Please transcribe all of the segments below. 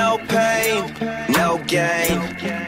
No pain, no gain.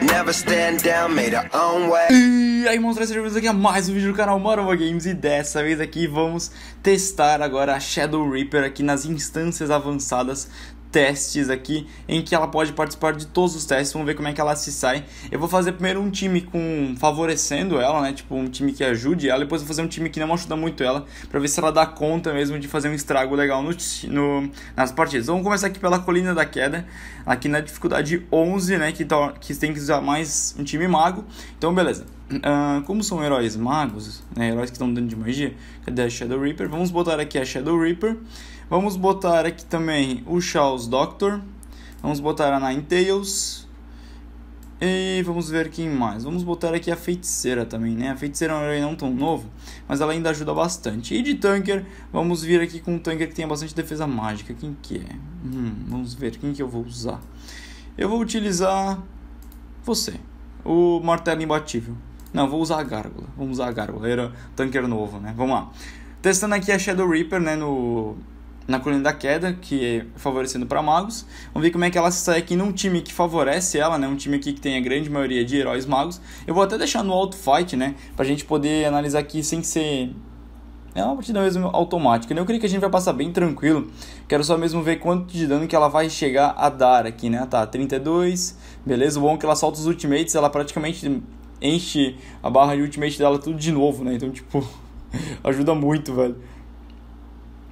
Never stand down, made own way. E aí, monstros, sejam aqui a mais um vídeo do canal Marvel Games. E dessa vez aqui vamos testar agora a Shadow Reaper aqui nas instâncias avançadas testes aqui, em que ela pode participar de todos os testes. Vamos ver como é que ela se sai. Eu vou fazer primeiro um time com favorecendo ela, né? Tipo, um time que ajude ela. Depois vou fazer um time que não ajuda muito ela, pra ver se ela dá conta mesmo de fazer um estrago legal no, no nas partidas. Vamos começar aqui pela Colina da Queda, aqui na dificuldade 11, né? Que, que tem que usar mais um time mago. Então, beleza. Uh, como são heróis magos, né, heróis que estão dando de magia, cadê a Shadow Reaper? Vamos botar aqui a Shadow Reaper. Vamos botar aqui também o Charles Doctor. Vamos botar a Ninetales. E vamos ver quem mais. Vamos botar aqui a Feiticeira também, né? A Feiticeira é um herói não tão novo, mas ela ainda ajuda bastante. E de Tanker, vamos vir aqui com um Tanker que tenha bastante defesa mágica. Quem que é? Hum, vamos ver quem que eu vou usar. Eu vou utilizar você, o Martelo Imbatível. Não, vou usar a gárgula. Vamos usar a gárgula. Era tanker novo, né? Vamos lá. Testando aqui a Shadow Reaper, né? No, na colina da queda, que é favorecendo para magos. Vamos ver como é que ela sai aqui num time que favorece ela, né? Um time aqui que tem a grande maioria de heróis magos. Eu vou até deixar no auto fight, né? Pra gente poder analisar aqui sem ser é uma partida mesmo automática, né? Eu creio que a gente vai passar bem tranquilo. Quero só mesmo ver quanto de dano que ela vai chegar a dar aqui, né? Tá, 32. Beleza, o bom é que ela solta os ultimates, ela praticamente enche a barra de ultimate dela tudo de novo, né? Então, tipo, ajuda muito, velho.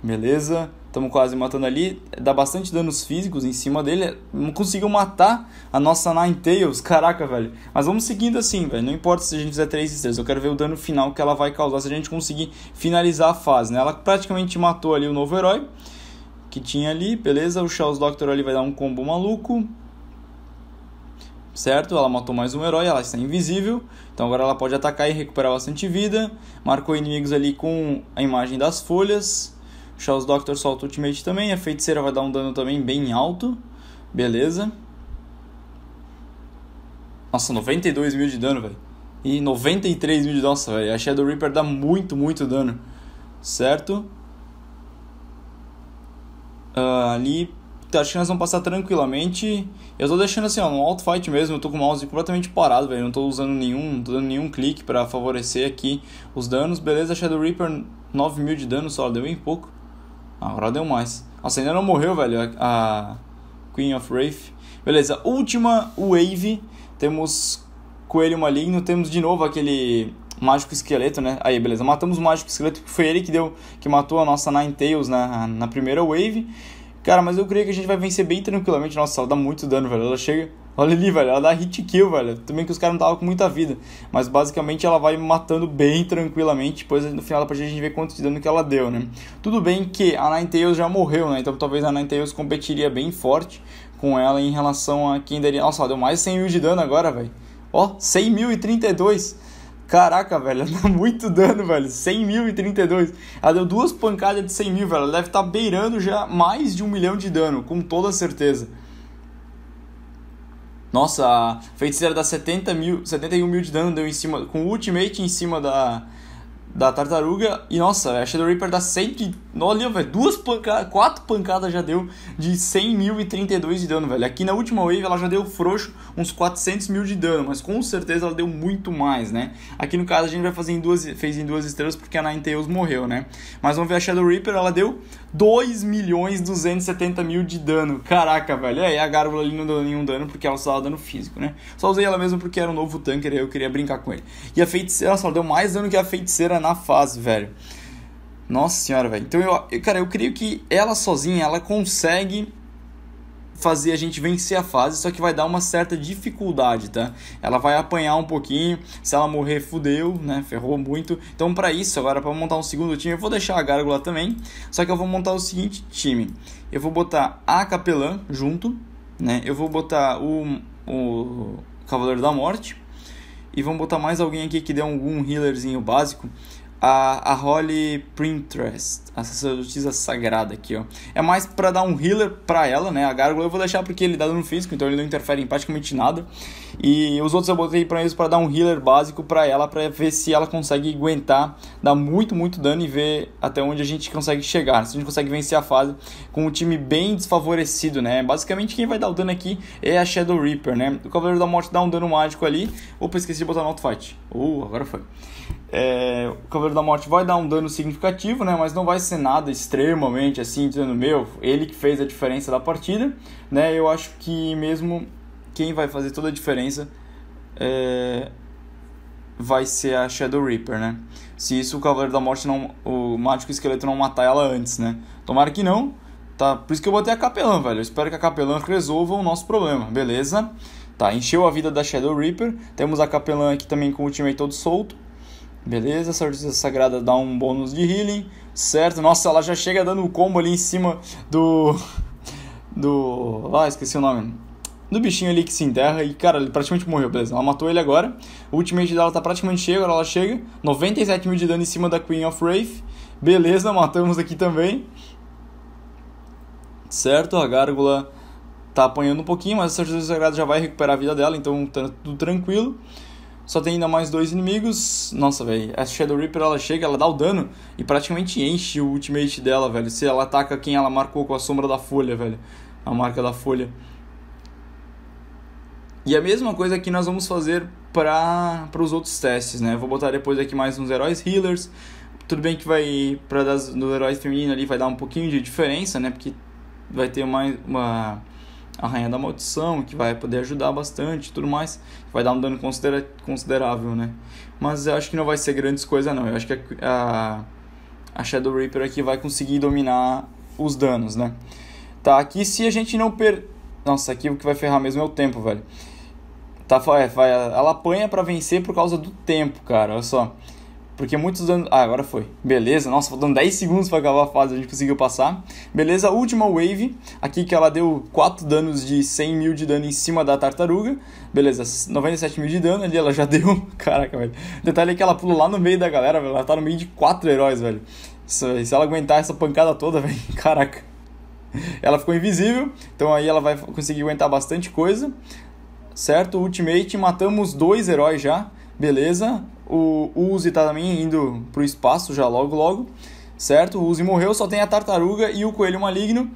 Beleza? Estamos quase matando ali. Dá bastante danos físicos em cima dele. Não conseguiu matar a nossa Ninetales. Caraca, velho. Mas vamos seguindo assim, velho. Não importa se a gente fizer 3 estrelas. Eu quero ver o dano final que ela vai causar se a gente conseguir finalizar a fase, né? Ela praticamente matou ali o novo herói que tinha ali. Beleza? O Charles Doctor ali vai dar um combo maluco certo? Ela matou mais um herói, ela está invisível, então agora ela pode atacar e recuperar bastante vida. Marcou inimigos ali com a imagem das folhas. O Doctor solta o ultimate também, a feiticeira vai dar um dano também bem alto, beleza. Nossa, 92 mil de dano, velho. E 93 mil de dano, nossa, velho. A Shadow Reaper dá muito, muito dano, certo? Uh, ali acho que nós vamos passar tranquilamente. Eu tô deixando assim, ó, no alt fight mesmo, eu tô com o mouse completamente parado, velho. Não tô usando nenhum, tô dando nenhum clique para favorecer aqui os danos. Beleza, Shadow Reaper 9 mil de dano só, deu bem pouco. Agora deu mais. Nossa, ainda não morreu, velho, a Queen of Wraith. Beleza, última wave. Temos Coelho Maligno, temos de novo aquele Mágico Esqueleto, né? Aí, beleza, matamos o Mágico Esqueleto, que foi ele que deu, que matou a nossa Ninetales na, na primeira wave. Cara, mas eu creio que a gente vai vencer bem tranquilamente. Nossa, ela dá muito dano, velho. Ela chega. Olha ali, velho. Ela dá hit kill, velho. Também que os caras não estavam com muita vida. Mas basicamente ela vai matando bem tranquilamente. Depois no final da partida a gente vê quanto de dano que ela deu, né? Tudo bem que a Ninetales já morreu, né? Então talvez a Ninetales competiria bem forte com ela em relação a quem daria. Nossa, ela deu mais 100 mil de dano agora, velho. Ó, 100.032. Caraca, velho, ela dá muito dano, velho. 100 mil e 32. Ela deu duas pancadas de 100 mil, velho. Ela deve estar tá beirando já mais de um milhão de dano, com toda certeza. Nossa, a feiticeira dá 70 mil, 71 mil de dano deu em cima, com o ultimate em cima da, da tartaruga. E nossa, a Shadow Reaper dá 130 Olha, velho, duas pancadas, quatro pancadas já deu de 100 mil e 32 de dano, velho. Aqui na última wave ela já deu frouxo uns 400 mil de dano, mas com certeza ela deu muito mais, né? Aqui no caso a gente vai fazer em duas, fez em duas estrelas porque a Ninetales morreu, né? Mas vamos ver a Shadow Reaper, ela deu 2 milhões 270 mil de dano. Caraca, velho. aí a Gárgula ali não deu nenhum dano porque ela só dava dano físico, né? Só usei ela mesmo porque era um novo tanker e eu queria brincar com ele. E a Feiticeira, ela só deu mais dano que a Feiticeira na fase, velho. Nossa senhora, velho. Então, eu, eu, cara, eu creio que ela sozinha, ela consegue fazer a gente vencer a fase, só que vai dar uma certa dificuldade, tá? Ela vai apanhar um pouquinho, se ela morrer, fudeu, né? Ferrou muito. Então, para isso, agora, para montar um segundo time, eu vou deixar a Gárgula também, só que eu vou montar o seguinte time. Eu vou botar a Capelã junto, né? Eu vou botar o, o Cavaleiro da Morte, e vamos botar mais alguém aqui que dê algum healerzinho básico a, a Holly a sacerdotisa sagrada aqui, ó. É mais para dar um healer para ela, né? A Gárgula eu vou deixar porque ele dá dano físico, então ele não interfere em praticamente nada. E os outros eu botei para eles para dar um healer básico para ela, para ver se ela consegue aguentar, dar muito, muito dano e ver até onde a gente consegue chegar. Se a gente consegue vencer a fase com um time bem desfavorecido, né? Basicamente quem vai dar o dano aqui é a Shadow Reaper, né? O Cavaleiro da Morte dá um dano mágico ali. Opa, esqueci de botar no auto fight. Uh, agora foi. É, o Cavaleiro da Morte vai dar um dano significativo, né? Mas não vai ser nada extremamente assim, dizendo, meu, ele que fez a diferença da partida, né? Eu acho que mesmo quem vai fazer toda a diferença é, vai ser a Shadow Reaper, né? Se isso o Cavaleiro da Morte não. O Mágico Esqueleto não matar ela antes, né? Tomara que não, tá? Por isso que eu botei a Capelã, velho. Eu espero que a Capelã resolva o nosso problema, beleza? Tá, encheu a vida da Shadow Reaper. Temos a Capelã aqui também com o ultimate todo solto. Beleza, essa Justiça Sagrada dá um bônus de healing, certo? Nossa, ela já chega dando o um combo ali em cima do... Do... Ah, esqueci o nome do bichinho ali que se enterra e, cara, ele praticamente morreu, beleza. Ela matou ele agora. O ultimate dela tá praticamente cheio, agora ela chega. 97 mil de dano em cima da Queen of Wraith. Beleza, matamos aqui também. Certo, a gárgula tá apanhando um pouquinho, mas a Sacerdote Sagrada já vai recuperar a vida dela, então tá tudo tranquilo. Só tem ainda mais dois inimigos. Nossa, velho. Essa Shadow Reaper ela chega, ela dá o dano e praticamente enche o ultimate dela, velho. Se ela ataca quem ela marcou com a sombra da folha, velho. A marca da folha. E a mesma coisa que nós vamos fazer para os outros testes, né? vou botar depois aqui mais uns heróis healers. Tudo bem que vai para das heróis herói feminino ali vai dar um pouquinho de diferença, né? Porque vai ter mais uma a Rainha da Maldição, que vai poder ajudar bastante e tudo mais. Vai dar um dano considera considerável, né? Mas eu acho que não vai ser grandes coisas, não. Eu acho que a, a Shadow Reaper aqui vai conseguir dominar os danos, né? Tá, aqui se a gente não per... Nossa, aqui o que vai ferrar mesmo é o tempo, velho. Tá, vai, é, vai, ela apanha para vencer por causa do tempo, cara, olha só. Porque muitos anos. Ah, agora foi. Beleza, nossa, faltando 10 segundos para acabar a fase, a gente conseguiu passar. Beleza, última wave, aqui que ela deu 4 danos de 100 mil de dano em cima da tartaruga. Beleza, 97 mil de dano ali, ela já deu. Caraca, velho. Detalhe é que ela pula lá no meio da galera, velho. Ela tá no meio de 4 heróis, velho. Se, se ela aguentar essa pancada toda, velho, caraca. Ela ficou invisível, então aí ela vai conseguir aguentar bastante coisa. Certo, ultimate, matamos dois heróis já. Beleza, o Uzi tá também indo pro espaço já logo logo, certo? O Uzi morreu, só tem a tartaruga e o coelho maligno.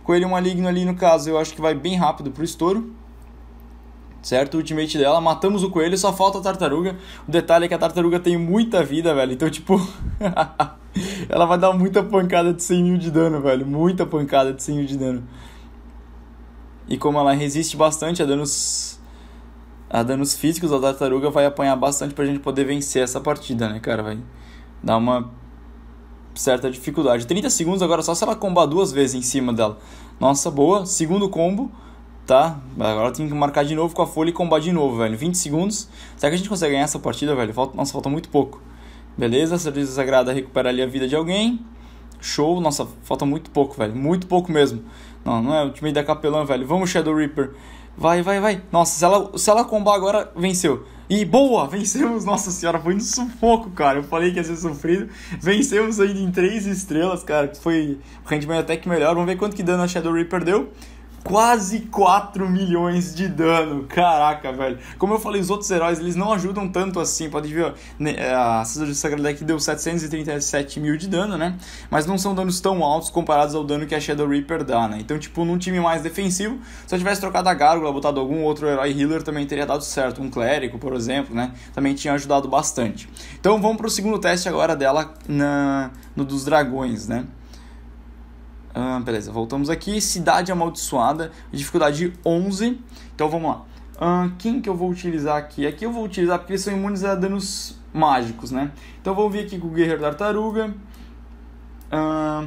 O coelho maligno ali no caso, eu acho que vai bem rápido pro estouro. Certo? O ultimate dela, matamos o coelho, só falta a tartaruga. O detalhe é que a tartaruga tem muita vida, velho. Então, tipo, ela vai dar muita pancada de 100 mil de dano, velho. Muita pancada de 100 mil de dano. E como ela resiste bastante a danos a danos físicos, a tartaruga vai apanhar bastante pra gente poder vencer essa partida, né, cara? Vai dar uma certa dificuldade. 30 segundos agora só se ela combar duas vezes em cima dela. Nossa, boa. Segundo combo, tá? Agora tem que marcar de novo com a folha e combar de novo, velho. 20 segundos. Será que a gente consegue ganhar essa partida, velho? Falta... Nossa, falta muito pouco. Beleza, certeza sagrada recupera ali a vida de alguém. Show, nossa, falta muito pouco, velho. Muito pouco mesmo. Não, não é o time da Capelã, velho. Vamos, Shadow Reaper. Vai, vai, vai. Nossa, se ela, se ela combar agora, venceu. E boa, vencemos, nossa senhora, foi no sufoco, cara. Eu falei que ia ser sofrido. Vencemos ainda em 3 estrelas, cara. Foi o rendimento até que melhor. Vamos ver quanto que dano a Shadow Reaper deu quase 4 milhões de dano. Caraca, velho. Como eu falei, os outros heróis, eles não ajudam tanto assim. Pode ver, né, é, a César de Sagrada aqui deu 737 mil de dano, né? Mas não são danos tão altos comparados ao dano que a Shadow Reaper dá, né? Então, tipo, num time mais defensivo, se eu tivesse trocado a Gárgula, botado algum outro herói healer, também teria dado certo. Um Clérigo, por exemplo, né? Também tinha ajudado bastante. Então, vamos pro segundo teste agora dela na, no dos dragões, né? Ah, beleza, voltamos aqui. Cidade Amaldiçoada, dificuldade 11. Então vamos lá. Ah, quem que eu vou utilizar aqui? Aqui eu vou utilizar porque eles são imunes a danos mágicos, né? Então vou vir aqui com o Guerreiro Tartaruga. Ah,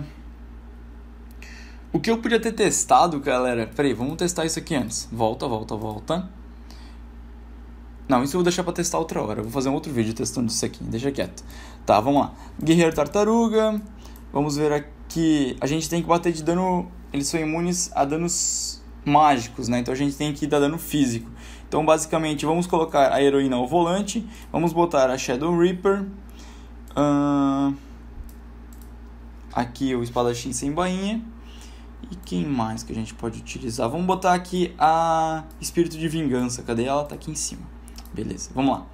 o que eu podia ter testado, galera... Peraí, vamos testar isso aqui antes. Volta, volta, volta. Não, isso eu vou deixar pra testar outra hora. Eu vou fazer um outro vídeo testando isso aqui. Deixa quieto. Tá, vamos lá. Guerreiro Tartaruga... Vamos ver aqui. A gente tem que bater de dano. Eles são imunes a danos mágicos, né? Então a gente tem que dar dano físico. Então basicamente vamos colocar a heroína ao volante. Vamos botar a Shadow Reaper. Uh... Aqui o espadachim sem bainha. E quem mais que a gente pode utilizar? Vamos botar aqui a Espírito de Vingança. Cadê ela? Tá aqui em cima. Beleza, vamos lá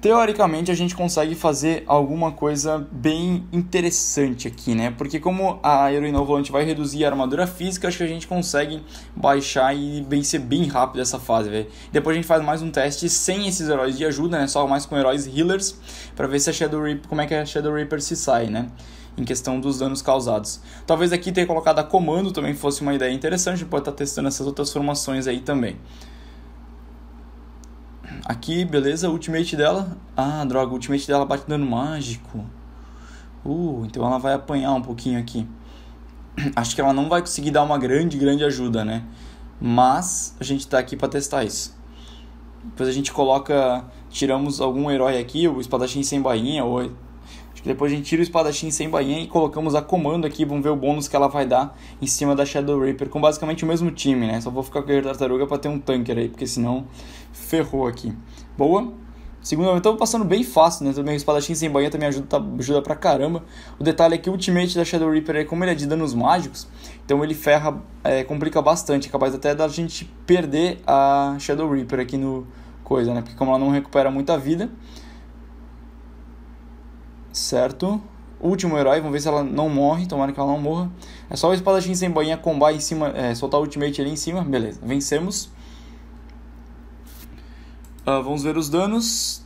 teoricamente a gente consegue fazer alguma coisa bem interessante aqui, né? Porque como a heroína volante vai reduzir a armadura física, acho que a gente consegue baixar e vencer ser bem rápido essa fase, velho. Depois a gente faz mais um teste sem esses heróis de ajuda, né? Só mais com heróis healers para ver se a Shadow Reaper, como é que a Shadow Reaper se sai, né? Em questão dos danos causados. Talvez aqui ter colocado a comando também fosse uma ideia interessante, pode estar tá testando essas outras formações aí também. Aqui, beleza, ultimate dela. Ah, droga, ultimate dela bate dano mágico. Uh, então ela vai apanhar um pouquinho aqui. Acho que ela não vai conseguir dar uma grande, grande ajuda, né? Mas a gente tá aqui para testar isso. Depois a gente coloca. Tiramos algum herói aqui, o espadachim sem bainha, ou Acho tipo, que depois a gente tira o espadachim sem bainha e colocamos a comando aqui. Vamos ver o bônus que ela vai dar em cima da Shadow Reaper com basicamente o mesmo time, né? Só vou ficar com a tartaruga para ter um tanker aí, porque senão ferrou aqui. Boa. Segundo, então passando bem fácil, né? Também o espadachim sem banha também ajuda, tá, ajuda pra caramba. O detalhe é que o ultimate da Shadow Reaper, é como ele é de danos mágicos, então ele ferra, é, complica bastante. É capaz até da gente perder a Shadow Reaper aqui no coisa, né? Porque como ela não recupera muita vida, Certo? Último herói, vamos ver se ela não morre, tomara que ela não morra. É só o espadachim sem boinha combar em cima, é, soltar o ultimate ali em cima, beleza, vencemos. Uh, vamos ver os danos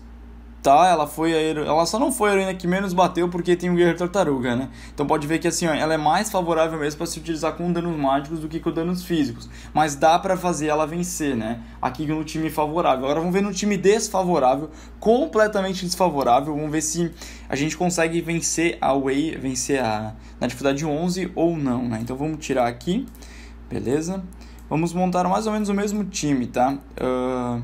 tá? Ela foi hero... ela só não foi a heroína que menos bateu porque tem o Guerreiro Tartaruga, né? Então pode ver que assim, ó, ela é mais favorável mesmo para se utilizar com danos mágicos do que com danos físicos, mas dá para fazer ela vencer, né? Aqui no time favorável. Agora vamos ver no time desfavorável, completamente desfavorável, vamos ver se a gente consegue vencer a Wei, vencer a na dificuldade 11 ou não, né? Então vamos tirar aqui. Beleza? Vamos montar mais ou menos o mesmo time, tá? Uh...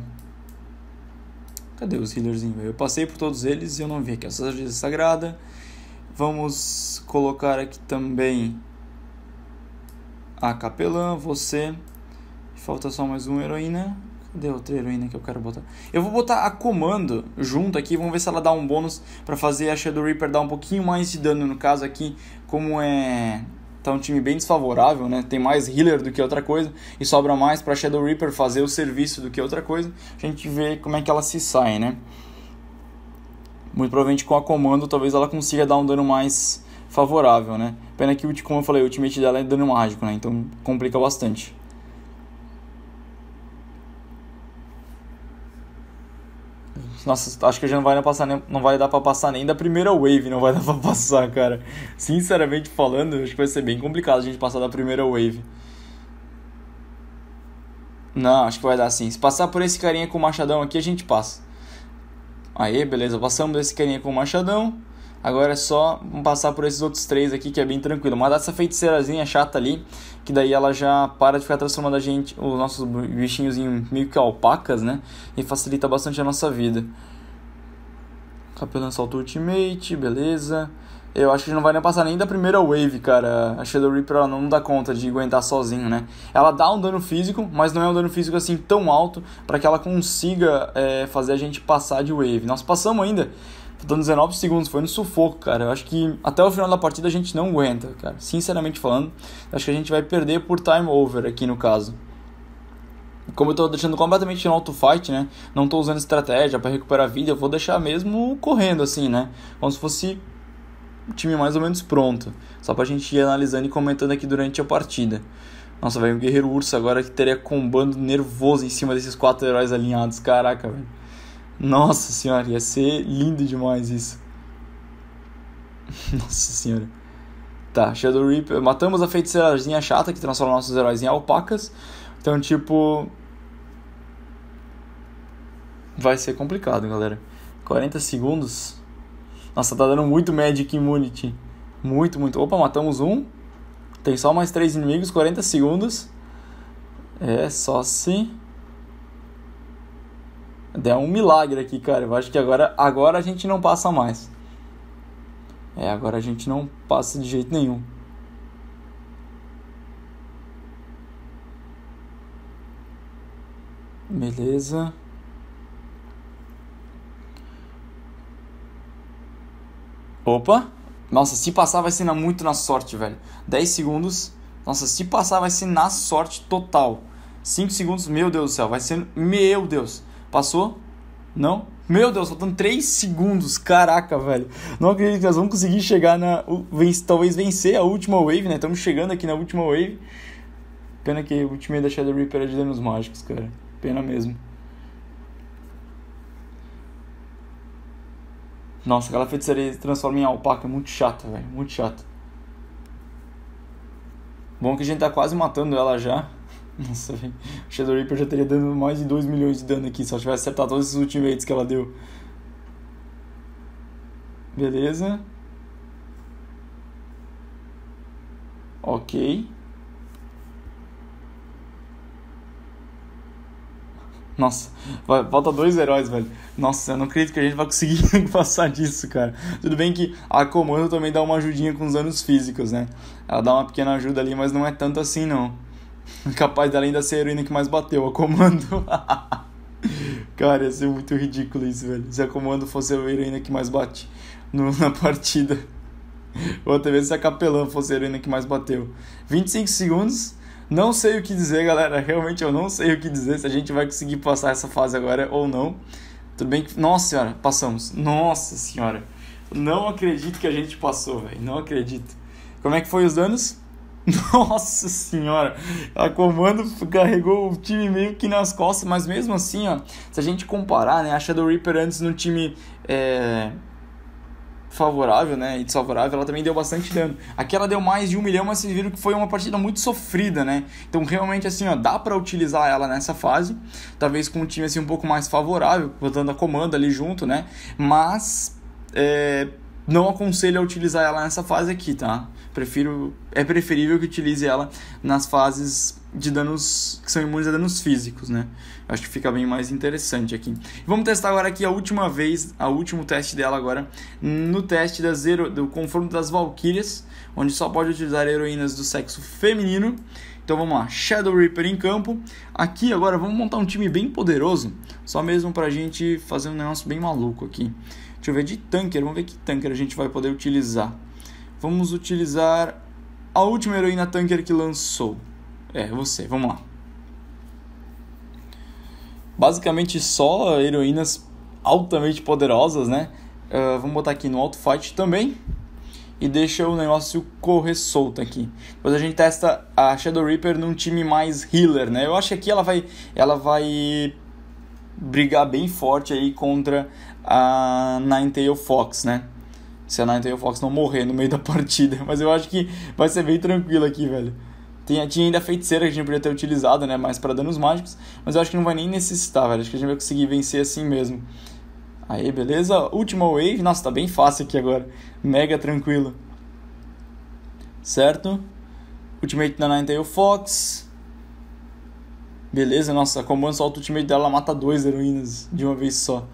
Cadê os healers? Eu passei por todos eles e eu não vi aqui. A Sacerdote Sagrada. Vamos colocar aqui também a Capelã, você. Falta só mais uma heroína. Cadê outra heroína que eu quero botar? Eu vou botar a comando junto aqui. Vamos ver se ela dá um bônus para fazer a Shadow Reaper dar um pouquinho mais de dano. No caso aqui, como é tá um time bem desfavorável, né? Tem mais healer do que outra coisa e sobra mais para Shadow Reaper fazer o serviço do que outra coisa. A gente vê como é que ela se sai, né? Muito provavelmente com a comando, talvez ela consiga dar um dano mais favorável, né? Pena que, como eu falei, o ultimate dela é dano mágico, né? Então complica bastante. Nossa, acho que já não vai, passar nem, não vai dar pra passar nem da primeira wave, não vai dar pra passar, cara. Sinceramente falando, acho que vai ser bem complicado a gente passar da primeira wave. Não, acho que vai dar sim. Se passar por esse carinha com o machadão aqui, a gente passa. Aí, beleza, passamos desse carinha com o machadão. Agora é só passar por esses outros três aqui que é bem tranquilo. mas essa feiticeirazinha chata ali, que daí ela já para de ficar transformando a gente, os nossos bichinhos em meio que alpacas, né? E facilita bastante a nossa vida. Capelão salto ultimate, beleza. Eu acho que não vai nem passar nem da primeira wave, cara. A Shadow Reaper ela não dá conta de aguentar sozinho, né? Ela dá um dano físico, mas não é um dano físico assim tão alto para que ela consiga é, fazer a gente passar de wave. Nós passamos ainda, faltando 19 segundos, foi no sufoco, cara. Eu acho que até o final da partida a gente não aguenta, cara. Sinceramente falando, acho que a gente vai perder por time over aqui no caso. Como eu tô deixando completamente no auto-fight, né? Não tô usando estratégia para recuperar a vida, eu vou deixar mesmo correndo assim, né? Como se fosse um time mais ou menos pronto. Só pra gente ir analisando e comentando aqui durante a partida. Nossa, velho, o Guerreiro Urso agora que teria combando nervoso em cima desses quatro heróis alinhados. Caraca, velho. Nossa senhora, ia ser lindo demais isso. Nossa senhora. Tá, Shadow Reaper. Matamos a feiticeirazinha chata que transforma nossos heróis em alpacas. Então, tipo. Vai ser complicado, galera. 40 segundos. Nossa, tá dando muito Magic Immunity. Muito, muito. Opa, matamos um. Tem só mais três inimigos, 40 segundos. É, só se. Assim. É um milagre aqui, cara. Eu acho que agora, agora a gente não passa mais. É, agora a gente não passa de jeito nenhum. Beleza. Opa. Nossa, se passar vai ser na, muito na sorte, velho. 10 segundos. Nossa, se passar vai ser na sorte total. 5 segundos, meu Deus do céu. Vai ser. Meu Deus. Passou? Não? Meu Deus, faltando 3 segundos. Caraca, velho. Não acredito que nós vamos conseguir chegar na. Talvez vencer a última wave, né? Estamos chegando aqui na última wave. Pena que o time da Shadow Reaper é de danos mágicos, cara. Pena mesmo. Nossa, aquela feiticeira se transforma em alpaca. É muito chata, velho. Muito chata. Bom que a gente tá quase matando ela já. Nossa, velho. O Shadow Reaper já teria dando mais de 2 milhões de dano aqui se ela tivesse acertado todos esses ultimates que ela deu. Beleza. Ok. Nossa, falta dois heróis, velho. Nossa, eu não acredito que a gente vai conseguir passar disso, cara. Tudo bem que a comando também dá uma ajudinha com os danos físicos, né? Ela dá uma pequena ajuda ali, mas não é tanto assim, não. Capaz dela ainda ser a heroína que mais bateu, a comando. Cara, ia ser muito ridículo isso, velho. Se a comando fosse a heroína que mais bate no, na partida. Ou até mesmo se a capelã fosse a heroína que mais bateu. 25 segundos. Não sei o que dizer, galera. Realmente eu não sei o que dizer se a gente vai conseguir passar essa fase agora ou não. Tudo bem que. Nossa senhora, passamos. Nossa senhora. Não acredito que a gente passou, velho. Não acredito. Como é que foi os danos? Nossa senhora, a comando carregou o time meio que nas costas, mas mesmo assim, ó, se a gente comparar, né, a Shadow Reaper antes no time é, favorável, né, e desfavorável, ela também deu bastante dano. Aqui ela deu mais de um milhão, mas vocês viram que foi uma partida muito sofrida, né, então realmente assim, ó, dá para utilizar ela nessa fase, talvez com um time assim um pouco mais favorável, botando a comando ali junto, né, mas... É, não aconselho a utilizar ela nessa fase aqui, tá? Prefiro, é preferível que utilize ela nas fases de danos que são imunes a danos físicos, né? Acho que fica bem mais interessante aqui. Vamos testar agora aqui a última vez, a último teste dela agora, no teste da zero, do confronto das Valkyrias, onde só pode utilizar heroínas do sexo feminino. Então vamos lá, Shadow Reaper em campo. Aqui agora vamos montar um time bem poderoso, só mesmo pra gente fazer um negócio bem maluco aqui. Deixa ver de tanker. Vamos ver que tanker a gente vai poder utilizar. Vamos utilizar a última heroína tanker que lançou. É, você. Vamos lá. Basicamente só heroínas altamente poderosas, né? Uh, vamos botar aqui no auto fight também. E deixa o negócio correr solto aqui. Depois a gente testa a Shadow Reaper num time mais healer, né? Eu acho que aqui ela vai, ela vai brigar bem forte aí contra a Ninetale Fox, né? Se a Ninetale Fox não morrer no meio da partida. Mas eu acho que vai ser bem tranquilo aqui, velho. Tem, tinha ainda a feiticeira que a gente podia ter utilizado, né? Mais para danos mágicos. Mas eu acho que não vai nem necessitar, velho. Acho que a gente vai conseguir vencer assim mesmo. Aí, beleza. Última wave. Nossa, tá bem fácil aqui agora. Mega tranquilo. Certo? Ultimate da Ninetale Fox. Beleza, nossa, comando solta o time dela, ela mata duas heroínas de uma vez só.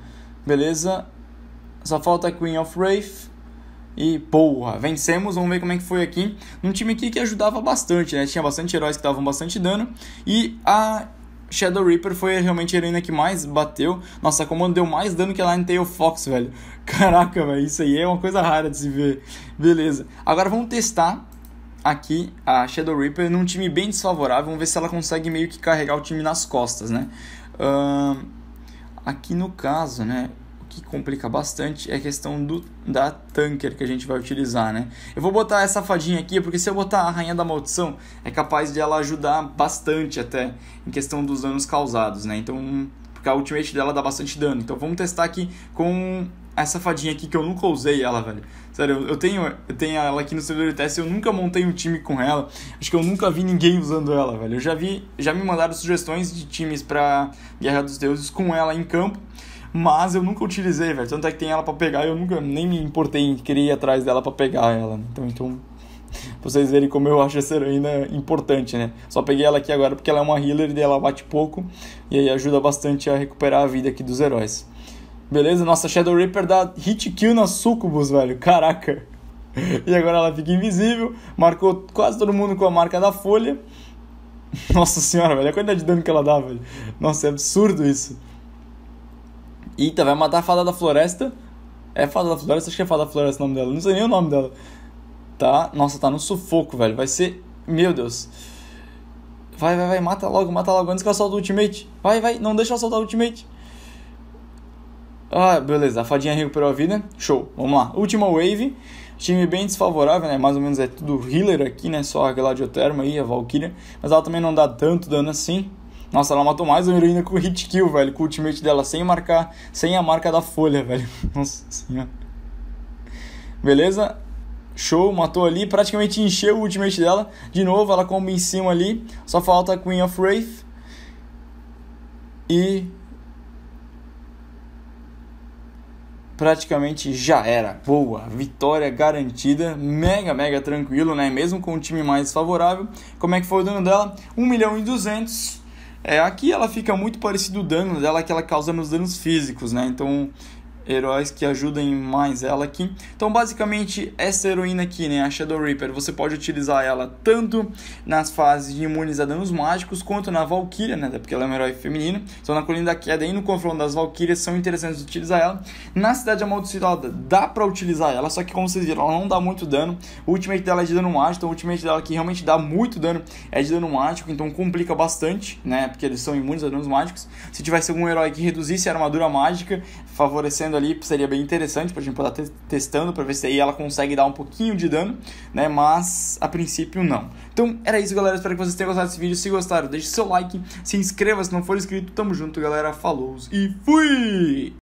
Beleza, só falta a Queen of Wraith. E porra, vencemos, vamos ver como é que foi aqui. Um time aqui que ajudava bastante, né? Tinha bastante heróis que davam bastante dano. E a Shadow Reaper foi realmente a heroína que mais bateu. Nossa, a Comando deu mais dano que a Ninetale Fox, velho. Caraca, velho, isso aí é uma coisa rara de se ver. Beleza. Agora vamos testar aqui a Shadow Reaper num time bem desfavorável. Vamos ver se ela consegue meio que carregar o time nas costas, né? Uh, aqui no caso, né? O que complica bastante é a questão do, da tanker que a gente vai utilizar, né? Eu vou botar essa fadinha aqui, porque se eu botar a Rainha da Maldição, é capaz de ela ajudar bastante até em questão dos danos causados, né? Então, porque a ultimate dela dá bastante dano. Então vamos testar aqui com essa fadinha aqui que eu nunca usei ela, velho. Sério, eu tenho, eu tenho ela aqui no servidor de teste, eu nunca montei um time com ela. Acho que eu nunca vi ninguém usando ela, velho. Eu já vi, já me mandaram sugestões de times para Guerra dos Deuses com ela em campo, mas eu nunca utilizei, velho. Tanto é que tem ela para pegar, eu nunca nem me importei em querer ir atrás dela para pegar ela. Né? Então, então vocês verem como eu acho essa heroína importante, né? Só peguei ela aqui agora porque ela é uma healer e ela bate pouco e aí ajuda bastante a recuperar a vida aqui dos heróis. Beleza? Nossa Shadow Reaper dá hit kill na Sucubus, velho. Caraca. E agora ela fica invisível. Marcou quase todo mundo com a marca da folha. Nossa senhora, velho. A quantidade de dano que ela dá, velho. Nossa, é absurdo isso. Eita, vai matar a Fada da Floresta. É Fada da Floresta? Acho que é Fada da Floresta o nome dela. Não sei nem o nome dela. Tá? Nossa, tá no sufoco, velho. Vai ser... Meu Deus. Vai, vai, vai. Mata logo, mata logo. Antes que ela solta o ultimate. Vai, vai. Não deixa ela soltar o ultimate. Ah, beleza, a fadinha recuperou a vida. Show, vamos lá. Última wave. Time bem desfavorável, né? Mais ou menos é tudo healer aqui, né? Só a Gladioterma e a Valkyria. Mas ela também não dá tanto dano assim. Nossa, ela matou mais uma heroína com hit kill, velho. Com o ultimate dela sem marcar, sem a marca da folha, velho. Nossa senhora. Beleza? Show, matou ali, praticamente encheu o ultimate dela. De novo, ela comba em cima ali. Só falta a Queen of Wraith. E praticamente já era. Boa, vitória garantida, mega, mega tranquilo, né? Mesmo com o time mais favorável. Como é que foi o dano dela? 1 milhão e 200. É, aqui ela fica muito parecido o dano dela que ela causa nos danos físicos, né? Então heróis que ajudem mais ela aqui. Então, basicamente, essa heroína aqui, né, a Shadow Reaper, você pode utilizar ela tanto nas fases de imunizar danos mágicos, quanto na Valkyria, né, porque ela é uma herói feminino. Então, na Colina da Queda e no confronto das Valkyrias, são interessantes utilizar ela. Na Cidade Amaldiçoada, dá pra utilizar ela, só que como vocês viram, ela não dá muito dano. O ultimate dela é de dano mágico, então o ultimate dela que realmente dá muito dano é de dano mágico, então complica bastante, né, porque eles são imunes a danos mágicos. Se tivesse algum herói que reduzisse a armadura mágica, favorecendo fazendo ali seria bem interessante pra gente poder estar testando para ver se aí ela consegue dar um pouquinho de dano, né? Mas a princípio não. Então era isso, galera. Espero que vocês tenham gostado desse vídeo. Se gostaram, deixe seu like, se inscreva se não for inscrito. Tamo junto, galera. Falou e fui!